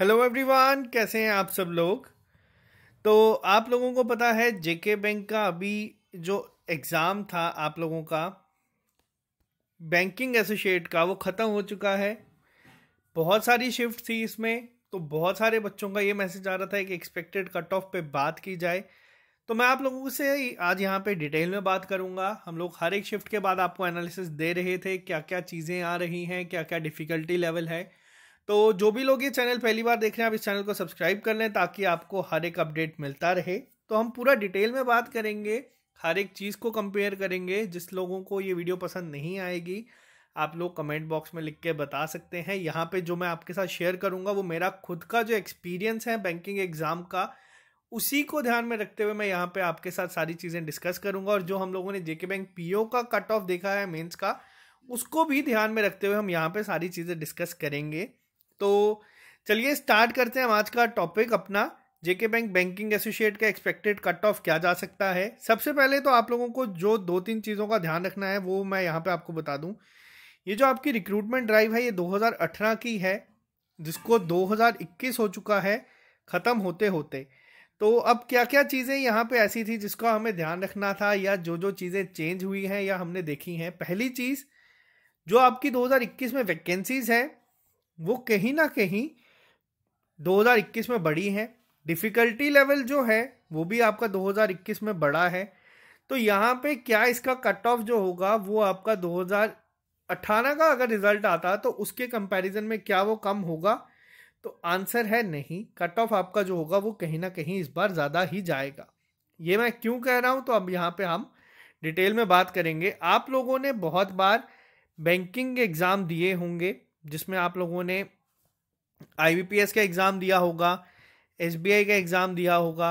hello everyone कैसे हैं आप सब लोग तो आप लोगों को पता है जेके बैंक का अभी जो एग्ज़ाम था आप लोगों का बैंकिंग एसोशिएट का वो ख़त्म हो चुका है बहुत सारी शिफ्ट थी इसमें तो बहुत सारे बच्चों का ये मैसेज आ रहा था कि एक्सपेक्टेड कट ऑफ पे बात की जाए तो मैं आप लोगों से आज यहाँ पे डिटेल में बात करूँगा हम लोग हर एक शिफ्ट के बाद आपको एनालिसिस दे रहे थे क्या क्या चीज़ें आ रही हैं क्या क्या डिफ़िकल्टी लेवल है तो जो भी लोग ये चैनल पहली बार देख रहे हैं आप इस चैनल को सब्सक्राइब कर लें ताकि आपको हर एक अपडेट मिलता रहे तो हम पूरा डिटेल में बात करेंगे हर एक चीज़ को कंपेयर करेंगे जिस लोगों को ये वीडियो पसंद नहीं आएगी आप लोग कमेंट बॉक्स में लिख के बता सकते हैं यहाँ पे जो मैं आपके साथ शेयर करूँगा वो मेरा खुद का जो एक्सपीरियंस है बैंकिंग एग्ज़ाम का उसी को ध्यान में रखते हुए मैं यहाँ पे आपके साथ सारी चीज़ें डिस्कस करूँगा और जो हम लोगों ने जेके बैंक पीओ का कट ऑफ देखा है मेंस का उसको भी ध्यान में रखते हुए हम यहाँ पर सारी चीज़ें डिस्कस करेंगे तो चलिए स्टार्ट करते हैं हम आज का टॉपिक अपना जेके बैंक बैंकिंग एसोसिएट का एक्सपेक्टेड कट ऑफ क्या जा सकता है सबसे पहले तो आप लोगों को जो दो तीन चीज़ों का ध्यान रखना है वो मैं यहाँ पे आपको बता दूँ ये जो आपकी रिक्रूटमेंट ड्राइव है ये 2018 की है जिसको 2021 हो चुका है ख़त्म होते होते तो अब क्या क्या चीज़ें यहाँ पे ऐसी थी जिसका हमें ध्यान रखना था या जो जो चीज़ें चेंज हुई हैं या हमने देखी हैं पहली चीज़ जो आपकी 2021 में वैकेंसीज़ हैं वो कहीं ना कहीं 2021 में बढ़ी है डिफ़िकल्टी लेवल जो है वो भी आपका 2021 में बढ़ा है तो यहाँ पे क्या इसका कट ऑफ जो होगा वो आपका 2018 का अगर रिजल्ट आता तो उसके कंपैरिजन में क्या वो कम होगा तो आंसर है नहीं कट ऑफ आपका जो होगा वो कहीं ना कहीं इस बार ज़्यादा ही जाएगा ये मैं क्यों कह रहा हूँ तो अब यहाँ पे हम डिटेल में बात करेंगे आप लोगों ने बहुत बार बैंकिंग एग्ज़ाम दिए होंगे जिसमें आप लोगों ने आईबीपीएस का एग्ज़ाम दिया होगा एसबीआई का एग्ज़ाम दिया होगा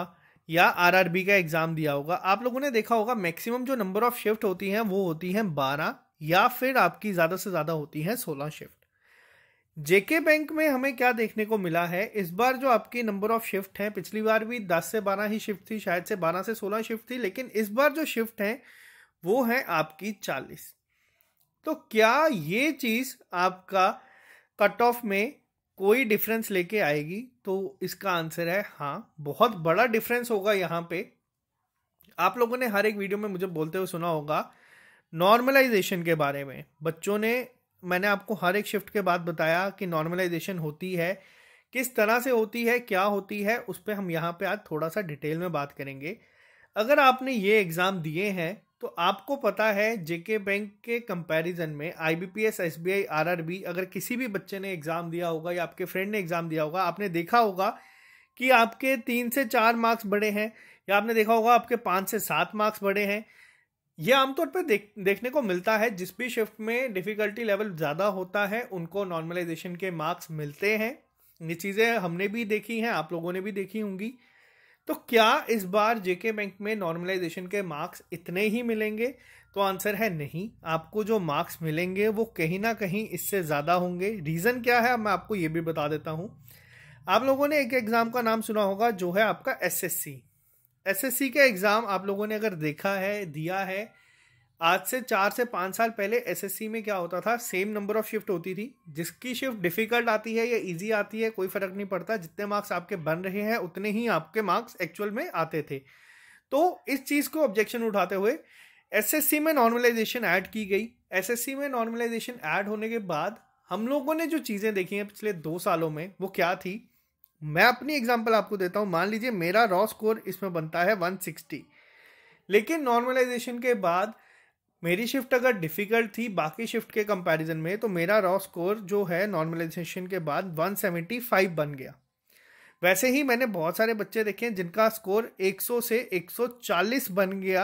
या आरआरबी का एग्ज़ाम दिया होगा आप लोगों ने देखा होगा मैक्सिमम जो नंबर ऑफ शिफ्ट होती हैं वो होती हैं बारह या फिर आपकी ज़्यादा से ज़्यादा होती हैं सोलह शिफ्ट जेके बैंक में हमें क्या देखने को मिला है इस बार जो आपकी नंबर ऑफ शिफ्ट हैं पिछली बार भी दस से बारह ही शिफ्ट थी शायद से बारह से सोलह शिफ्ट थी लेकिन इस बार जो शिफ्ट हैं वो है आपकी चालीस तो क्या ये चीज़ आपका कट ऑफ में कोई डिफरेंस लेके आएगी तो इसका आंसर है हाँ बहुत बड़ा डिफरेंस होगा यहाँ पे आप लोगों ने हर एक वीडियो में मुझे बोलते हुए सुना होगा नॉर्मलाइजेशन के बारे में बच्चों ने मैंने आपको हर एक शिफ्ट के बाद बताया कि नॉर्मलाइजेशन होती है किस तरह से होती है क्या होती है उस पर हम यहाँ पे आज थोड़ा सा डिटेल में बात करेंगे अगर आपने ये एग्ज़ाम दिए हैं तो आपको पता है जेके बैंक के कंपैरिजन में आईबीपीएस एसबीआई आरआरबी अगर किसी भी बच्चे ने एग्ज़ाम दिया होगा या आपके फ्रेंड ने एग्ज़ाम दिया होगा आपने देखा होगा कि आपके तीन से चार मार्क्स बढ़े हैं या आपने देखा होगा आपके पाँच से सात मार्क्स बढ़े हैं ये आमतौर पर देख देखने को मिलता है जिस भी शिफ्ट में डिफ़िकल्टी लेवल ज़्यादा होता है उनको नॉर्मलाइजेशन के मार्क्स मिलते हैं ये चीज़ें हमने भी देखी हैं आप लोगों ने भी देखी होंगी तो क्या इस बार जेके बैंक में नॉर्मलाइजेशन के मार्क्स इतने ही मिलेंगे तो आंसर है नहीं आपको जो मार्क्स मिलेंगे वो कहीं ना कहीं इससे ज़्यादा होंगे रीज़न क्या है मैं आपको ये भी बता देता हूँ आप लोगों ने एक एग्ज़ाम का नाम सुना होगा जो है आपका एसएससी एसएससी के एग्ज़ाम आप लोगों ने अगर देखा है दिया है आज से चार से पाँच साल पहले एसएससी में क्या होता था सेम नंबर ऑफ शिफ्ट होती थी जिसकी शिफ्ट डिफिकल्ट आती है या इजी आती है कोई फर्क नहीं पड़ता जितने मार्क्स आपके बन रहे हैं उतने ही आपके मार्क्स एक्चुअल में आते थे तो इस चीज़ को ऑब्जेक्शन उठाते हुए एसएससी में नॉर्मलाइजेशन ऐड की गई एसएससी में नॉर्मलाइजेशन ऐड होने के बाद हम लोगों ने जो चीज़ें देखी हैं पिछले दो सालों में वो क्या थी मैं अपनी एग्जांपल आपको देता हूँ मान लीजिए मेरा रॉ स्कोर इसमें बनता है 160 लेकिन नॉर्मलाइजेशन के बाद मेरी शिफ्ट अगर डिफ़िकल्ट थी बाकी शिफ्ट के कंपैरिजन में तो मेरा रॉ स्कोर जो है नॉर्मलाइजेशन के बाद 175 बन गया वैसे ही मैंने बहुत सारे बच्चे देखे हैं जिनका स्कोर 100 से 140 बन गया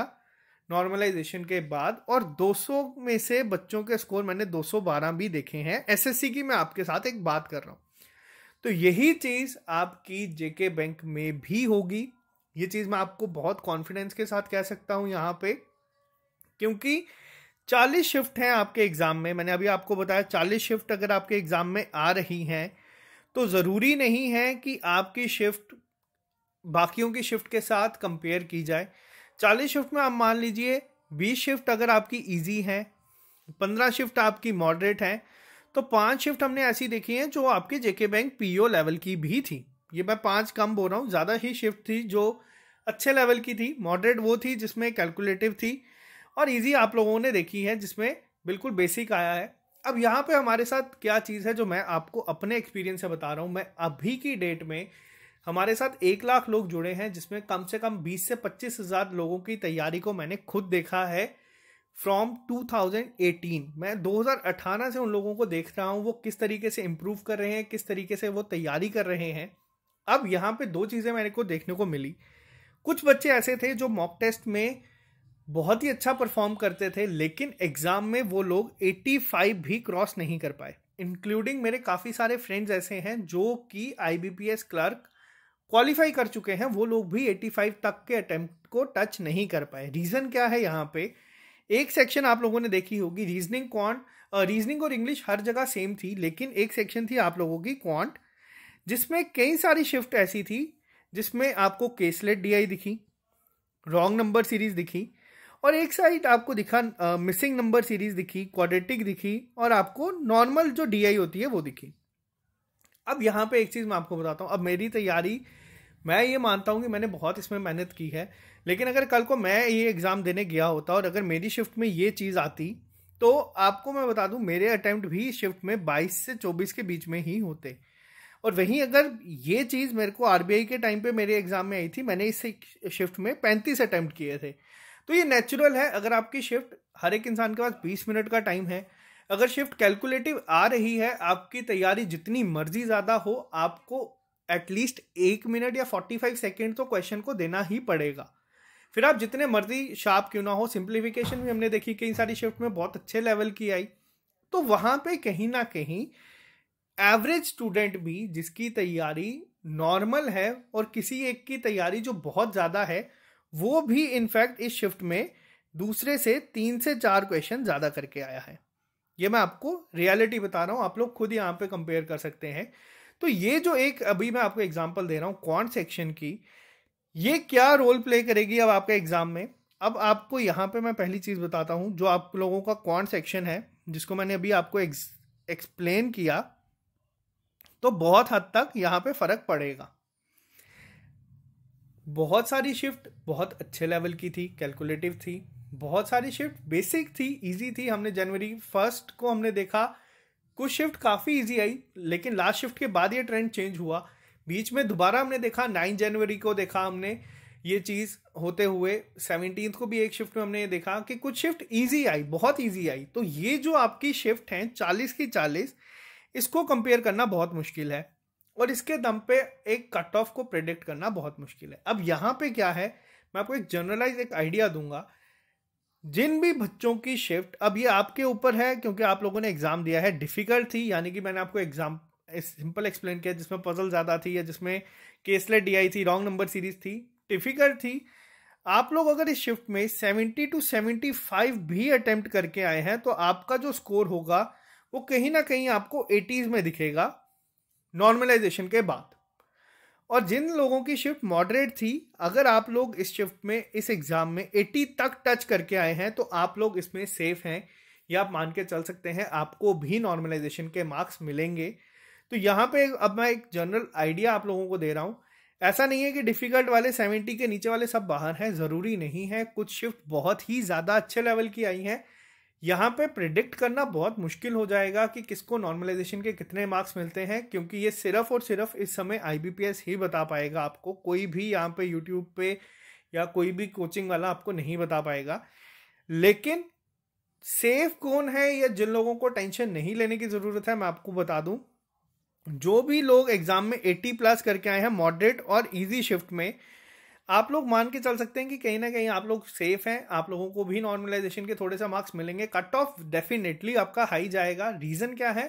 नॉर्मलाइजेशन के बाद और 200 में से बच्चों के स्कोर मैंने 212 भी देखे हैं एसएससी की मैं आपके साथ एक बात कर रहा हूँ तो यही चीज़ आपकी जेके बैंक में भी होगी ये चीज़ मैं आपको बहुत कॉन्फिडेंस के साथ कह सकता हूँ यहाँ पर क्योंकि चालीस शिफ्ट हैं आपके एग्ज़ाम में मैंने अभी आपको बताया चालीस शिफ्ट अगर आपके एग्ज़ाम में आ रही हैं तो ज़रूरी नहीं है कि आपकी शिफ्ट बाकियों की शिफ्ट के साथ कंपेयर की जाए चालीस शिफ्ट में आप मान लीजिए बीस शिफ्ट अगर आपकी इजी है पंद्रह शिफ्ट आपकी मॉडरेट है तो पांच शिफ्ट हमने ऐसी देखी हैं जो आपके जेके बैंक पीओ लेवल की भी थी ये मैं पांच कम बोल रहा हूँ ज़्यादा ही शिफ्ट थी जो अच्छे लेवल की थी मॉडरेट वो थी जिसमें कैलकुलेटिव थी और इजी आप लोगों ने देखी है जिसमें बिल्कुल बेसिक आया है अब यहाँ पे हमारे साथ क्या चीज़ है जो मैं आपको अपने एक्सपीरियंस से बता रहा हूँ मैं अभी की डेट में हमारे साथ एक लाख लोग जुड़े हैं जिसमें कम से कम बीस से पच्चीस हज़ार लोगों की तैयारी को मैंने खुद देखा है फ्रॉम 2018 मैं 2018 से उन लोगों को देख रहा हूँ वो किस तरीके से इम्प्रूव कर रहे हैं किस तरीके से वो तैयारी कर रहे हैं अब यहाँ पे दो चीज़ें मेरे को देखने को मिली कुछ बच्चे ऐसे थे जो मॉक टेस्ट में बहुत ही अच्छा परफॉर्म करते थे लेकिन एग्जाम में वो लोग 85 भी क्रॉस नहीं कर पाए इंक्लूडिंग मेरे काफ़ी सारे फ्रेंड्स ऐसे हैं जो कि आईबीपीएस क्लर्क क्वालिफाई कर चुके हैं वो लोग भी 85 तक के अटेम्प्ट को टच नहीं कर पाए रीज़न क्या है यहाँ पे एक सेक्शन आप लोगों ने देखी होगी रीजनिंग क्वांट रीजनिंग और इंग्लिश हर जगह सेम थी लेकिन एक सेक्शन थी आप लोगों की क्वांट जिसमें कई सारी शिफ्ट ऐसी थी जिसमें आपको केसलेट डीआई दिखी रॉन्ग नंबर सीरीज दिखी और एक साइड आपको दिखा मिसिंग नंबर सीरीज दिखी क्वाड्रेटिक दिखी और आपको नॉर्मल जो डी होती है वो दिखी अब यहाँ पे एक चीज़ मैं आपको बताता हूँ अब मेरी तैयारी मैं ये मानता हूँ कि मैंने बहुत इसमें मेहनत की है लेकिन अगर कल को मैं ये एग्ज़ाम देने गया होता और अगर मेरी शिफ्ट में ये चीज़ आती तो आपको मैं बता दूं मेरे अटैम्प्ट भी शिफ्ट में 22 से 24 के बीच में ही होते और वहीं अगर ये चीज़ मेरे को आरबीआई के टाइम पे मेरे एग्ज़ाम में आई थी मैंने इस शिफ्ट में पैंतीस अटैम्प्ट किए थे तो ये नेचुरल है अगर आपकी शिफ्ट हर एक इंसान के पास बीस मिनट का टाइम है अगर शिफ्ट कैलकुलेटिव आ रही है आपकी तैयारी जितनी मर्जी ज़्यादा हो आपको एटलीस्ट एक मिनट या फोर्टी फाइव सेकेंड तो क्वेश्चन को देना ही पड़ेगा फिर आप जितने मर्जी शार्प क्यों ना हो सिंप्लीफिकेशन भी हमने देखी कई सारी शिफ्ट में बहुत अच्छे लेवल की आई तो वहाँ पे कहीं ना कहीं एवरेज स्टूडेंट भी जिसकी तैयारी नॉर्मल है और किसी एक की तैयारी जो बहुत ज़्यादा है वो भी इनफैक्ट इस शिफ्ट में दूसरे से तीन से चार क्वेश्चन ज़्यादा करके आया है ये मैं आपको रियलिटी बता रहा हूं आप लोग खुद यहाँ पे कंपेयर कर सकते हैं तो ये जो एक अभी मैं आपको एग्जांपल दे रहा हूं कौन सेक्शन की ये क्या रोल प्ले करेगी अब आपके एग्ज़ाम में अब आपको यहाँ पे मैं पहली चीज़ बताता हूं जो आप लोगों का कौन सेक्शन है जिसको मैंने अभी आपको एक्सप्लेन किया तो बहुत हद तक यहाँ पे फ़र्क पड़ेगा बहुत सारी शिफ्ट बहुत अच्छे लेवल की थी कैलकुलेटिव थी बहुत सारी शिफ्ट बेसिक थी इजी थी हमने जनवरी फर्स्ट को हमने देखा कुछ शिफ्ट काफ़ी इजी आई लेकिन लास्ट शिफ्ट के बाद ये ट्रेंड चेंज हुआ बीच में दोबारा हमने देखा नाइन जनवरी को देखा हमने ये चीज़ होते हुए सेवनटीन को भी एक शिफ्ट में हमने ये देखा कि कुछ शिफ्ट ईजी आई बहुत ईजी आई तो ये जो आपकी शिफ्ट हैं चालीस की चालीस इसको कंपेयर करना बहुत मुश्किल है और इसके दम पे एक कट ऑफ को प्रेडिक्ट करना बहुत मुश्किल है अब यहाँ पे क्या है मैं आपको एक जनरलाइज एक आइडिया दूंगा जिन भी बच्चों की शिफ्ट अब ये आपके ऊपर है क्योंकि आप लोगों ने एग्जाम दिया है डिफिकल्ट थी यानी कि मैंने आपको एग्जाम सिंपल एक्सप्लेन किया जिसमें पजल ज़्यादा थी या जिसमें केसलेट डी आई थी रॉन्ग नंबर सीरीज थी डिफिकल्ट थी आप लोग अगर इस शिफ्ट में सेवेंटी टू सेवेंटी फाइव भी अटेम्प्ट करके आए हैं तो आपका जो स्कोर होगा वो कहीं ना कहीं आपको एटीज में दिखेगा नॉर्मलाइजेशन के बाद और जिन लोगों की शिफ्ट मॉडरेट थी अगर आप लोग इस शिफ्ट में इस एग्ज़ाम में 80 तक टच करके आए हैं तो आप लोग इसमें सेफ़ हैं या आप मान के चल सकते हैं आपको भी नॉर्मलाइजेशन के मार्क्स मिलेंगे तो यहाँ पे अब मैं एक जनरल आइडिया आप लोगों को दे रहा हूँ ऐसा नहीं है कि डिफ़िकल्ट वाले सेवेंटी के नीचे वाले सब बाहर हैं ज़रूरी नहीं है कुछ शिफ्ट बहुत ही ज़्यादा अच्छे लेवल की आई हैं यहाँ पे प्रिडिक्ट करना बहुत मुश्किल हो जाएगा कि किसको नॉर्मलाइजेशन के कितने मार्क्स मिलते हैं क्योंकि ये सिर्फ और सिर्फ इस समय आईबीपीएस ही बता पाएगा आपको कोई भी यहाँ पे यूट्यूब पे या कोई भी कोचिंग वाला आपको नहीं बता पाएगा लेकिन सेफ कौन है या जिन लोगों को टेंशन नहीं लेने की ज़रूरत है मैं आपको बता दूं जो भी लोग एग्ज़ाम में 80 प्लस करके आए हैं मॉडरेट और इजी शिफ्ट में आप लोग मान के चल सकते हैं कि कहीं ना कहीं आप लोग सेफ हैं आप लोगों को भी नॉर्मलाइजेशन के थोड़े सा मार्क्स मिलेंगे कट ऑफ डेफिनेटली आपका हाई जाएगा रीजन क्या है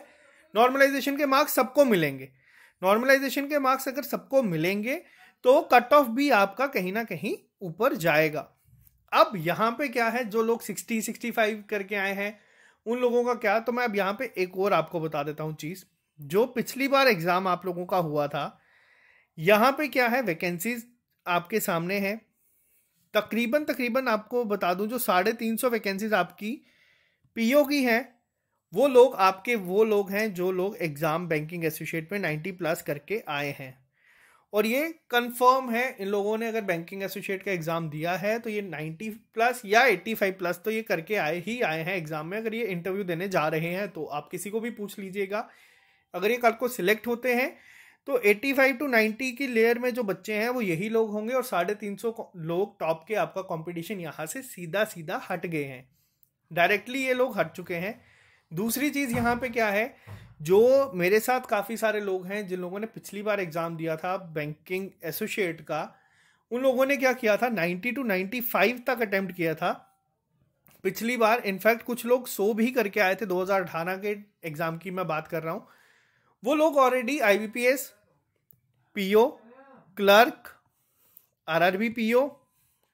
नॉर्मलाइजेशन के मार्क्स सबको मिलेंगे नॉर्मलाइजेशन के मार्क्स अगर सबको मिलेंगे तो कट ऑफ भी आपका कहीं ना कहीं ऊपर जाएगा अब यहाँ पे क्या है जो लोग सिक्सटी सिक्सटी फाइव करके आए हैं उन लोगों का क्या तो मैं अब यहाँ पे एक और आपको बता देता हूँ चीज़ जो पिछली बार एग्ज़ाम आप लोगों का हुआ था यहाँ पे क्या है वैकेंसीज आपके सामने है तकरीबन तकरीबन आपको बता दूं जो साढ़े तीन सौ वैकेंसीज आपकी पीओ की हैं वो लोग आपके वो लोग हैं जो लोग एग्ज़ाम बैंकिंग एसोसिएट में नाइन्टी प्लस करके आए हैं और ये कंफर्म है इन लोगों ने अगर बैंकिंग एसोसिएट का एग्ज़ाम दिया है तो ये नाइन्टी प्लस या एट्टी फाइव प्लस तो ये करके आए ही आए हैं एग्ज़ाम में अगर ये इंटरव्यू देने जा रहे हैं तो आप किसी को भी पूछ लीजिएगा अगर ये कल को सिलेक्ट होते हैं तो 85 टू 90 की लेयर में जो बच्चे हैं वो यही लोग होंगे और साढ़े तीन सौ लोग टॉप के आपका कंपटीशन यहाँ से सीधा सीधा हट गए हैं डायरेक्टली ये लोग हट चुके हैं दूसरी चीज़ यहाँ पे क्या है जो मेरे साथ काफ़ी सारे लोग हैं जिन लोगों ने पिछली बार एग्ज़ाम दिया था बैंकिंग एसोशिएट का उन लोगों ने क्या किया था 90 टू 95 तक अटैम्प्ट किया था पिछली बार इनफैक्ट कुछ लोग सो भी करके आए थे दो के एग्ज़ाम की मैं बात कर रहा हूँ वो लोग already I B P S P O clerk R R B P O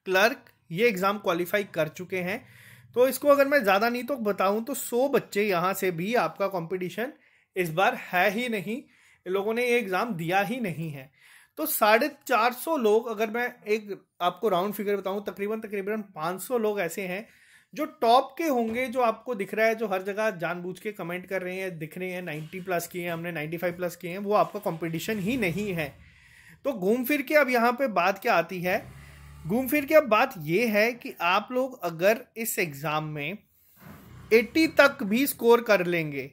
clerk ये एग्ज़ाम क्वालिफाई कर चुके हैं तो इसको अगर मैं ज़्यादा नहीं तो बताऊं तो सौ बच्चे यहाँ से भी आपका कंपटीशन इस बार है ही नहीं लोगों ने ये एग्ज़ाम दिया ही नहीं है तो साढ़े चार सौ लोग अगर मैं एक आपको राउंड फिगर बताऊं तकरीबन तकरीबन पांच सौ लोग ऐसे हैं जो टॉप के होंगे जो आपको दिख रहा है जो हर जगह जानबूझ के कमेंट कर रहे हैं दिख रहे हैं नाइन्टी प्लस किए हैं हमने नाइन्टी फाइव प्लस किए हैं वो आपका कॉम्पिटिशन ही नहीं है तो घूम फिर के अब यहाँ पे बात क्या आती है घूम फिर के अब बात ये है कि आप लोग अगर इस एग्ज़ाम में एट्टी तक भी स्कोर कर लेंगे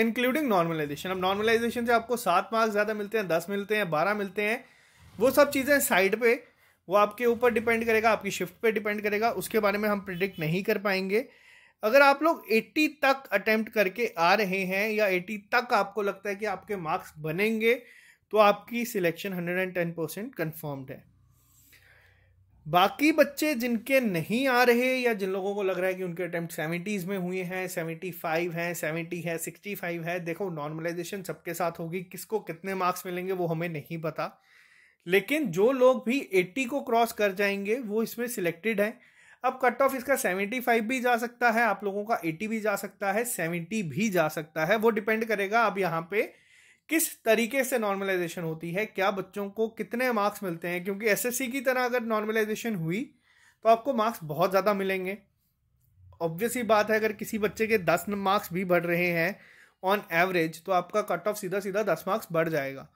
इंक्लूडिंग नॉर्मलाइजेशन अब नॉर्मलाइजेशन से आपको सात मार्क्स ज़्यादा मिलते हैं दस मिलते हैं बारह मिलते हैं वो सब चीज़ें साइड पे वो आपके ऊपर डिपेंड करेगा आपकी शिफ्ट पे डिपेंड करेगा उसके बारे में हम प्रिडिक्ट नहीं कर पाएंगे अगर आप लोग 80 तक अटेम्प्ट करके आ रहे हैं या 80 तक आपको लगता है कि आपके मार्क्स बनेंगे तो आपकी सिलेक्शन 110 परसेंट कन्फर्म्ड है बाकी बच्चे जिनके नहीं आ रहे या जिन लोगों को लग रहा है कि उनके अटैम्प्ट सेवेंटीज़ में हुए हैं सेवेंटी फाइव हैं सेवेंटी है सिक्सटी फाइव है देखो नॉर्मलाइजेशन सबके साथ होगी किसको कितने मार्क्स मिलेंगे वो हमें नहीं पता लेकिन जो लोग भी 80 को क्रॉस कर जाएंगे वो इसमें सिलेक्टेड हैं अब कट ऑफ इसका 75 भी जा सकता है आप लोगों का 80 भी जा सकता है 70 भी जा सकता है वो डिपेंड करेगा अब यहाँ पे किस तरीके से नॉर्मलाइजेशन होती है क्या बच्चों को कितने मार्क्स मिलते हैं क्योंकि एसएससी की तरह अगर नॉर्मलाइजेशन हुई तो आपको मार्क्स बहुत ज़्यादा मिलेंगे ऑब्वियसली बात है अगर किसी बच्चे के दस मार्क्स भी बढ़ रहे हैं ऑन एवरेज तो आपका कट ऑफ सीधा सीधा दस मार्क्स बढ़ जाएगा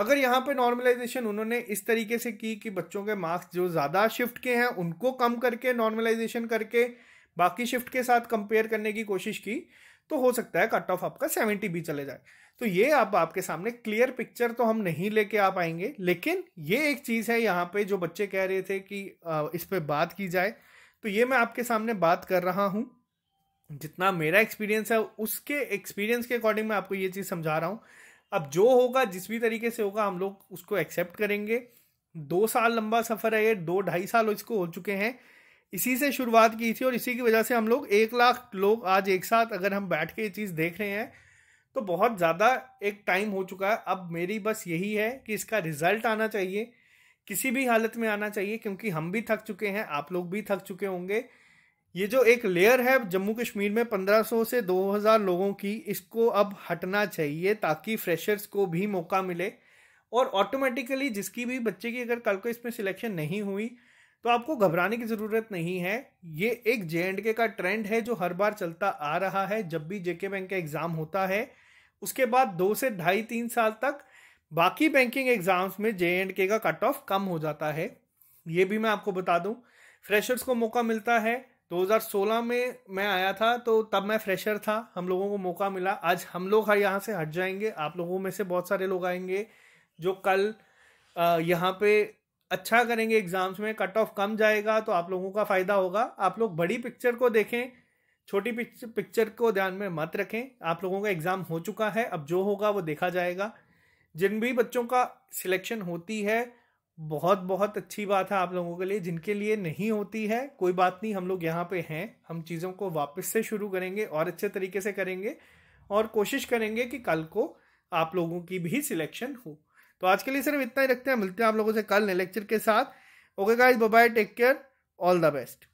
अगर यहाँ पे नॉर्मलाइजेशन उन्होंने इस तरीके से की कि बच्चों के मार्क्स जो ज़्यादा शिफ्ट के हैं उनको कम करके नॉर्मलाइजेशन करके बाकी शिफ्ट के साथ कंपेयर करने की कोशिश की तो हो सकता है कट ऑफ आपका सेवेंटी भी चले जाए तो ये आप आपके सामने क्लियर पिक्चर तो हम नहीं लेके आ पाएंगे लेकिन ये एक चीज़ है यहाँ पे जो बच्चे कह रहे थे कि इस पर बात की जाए तो ये मैं आपके सामने बात कर रहा हूँ जितना मेरा एक्सपीरियंस है उसके एक्सपीरियंस के अकॉर्डिंग मैं आपको ये चीज़ समझा रहा हूँ अब जो होगा जिस भी तरीके से होगा हम लोग उसको एक्सेप्ट करेंगे दो साल लंबा सफ़र है ये दो ढाई साल इसको हो चुके हैं इसी से शुरुआत की थी और इसी की वजह से हम लोग एक लाख लोग आज एक साथ अगर हम बैठ के ये चीज़ देख रहे हैं तो बहुत ज़्यादा एक टाइम हो चुका है अब मेरी बस यही है कि इसका रिजल्ट आना चाहिए किसी भी हालत में आना चाहिए क्योंकि हम भी थक चुके हैं आप लोग भी थक चुके होंगे ये जो एक लेयर है जम्मू कश्मीर में 1500 से 2000 लोगों की इसको अब हटना चाहिए ताकि फ्रेशर्स को भी मौका मिले और ऑटोमेटिकली जिसकी भी बच्चे की अगर कल को इसमें सिलेक्शन नहीं हुई तो आपको घबराने की ज़रूरत नहीं है ये एक जे एंड के का ट्रेंड है जो हर बार चलता आ रहा है जब भी जे के बैंक का एग्ज़ाम होता है उसके बाद दो से ढाई तीन साल तक बाकी बैंकिंग एग्ज़ाम्स में जे एंड के का कट ऑफ कम हो जाता है ये भी मैं आपको बता दूँ फ्रेशर्स को मौका मिलता है 2016 में मैं आया था तो तब मैं फ्रेशर था हम लोगों को मौका मिला आज हम लोग यहाँ से हट जाएंगे आप लोगों में से बहुत सारे लोग आएंगे जो कल यहाँ पे अच्छा करेंगे एग्ज़ाम्स में कट ऑफ कम जाएगा तो आप लोगों का फ़ायदा होगा आप लोग बड़ी पिक्चर को देखें छोटी पिक्चर को ध्यान में मत रखें आप लोगों का एग्ज़ाम हो चुका है अब जो होगा वो देखा जाएगा जिन भी बच्चों का सिलेक्शन होती है बहुत बहुत अच्छी बात है आप लोगों के लिए जिनके लिए नहीं होती है कोई बात नहीं हम लोग यहाँ पे हैं हम चीज़ों को वापस से शुरू करेंगे और अच्छे तरीके से करेंगे और कोशिश करेंगे कि कल को आप लोगों की भी सिलेक्शन हो तो आज के लिए सिर्फ इतना ही रखते हैं मिलते हैं आप लोगों से कल लेक्चर के साथ okay guys bye take care all the best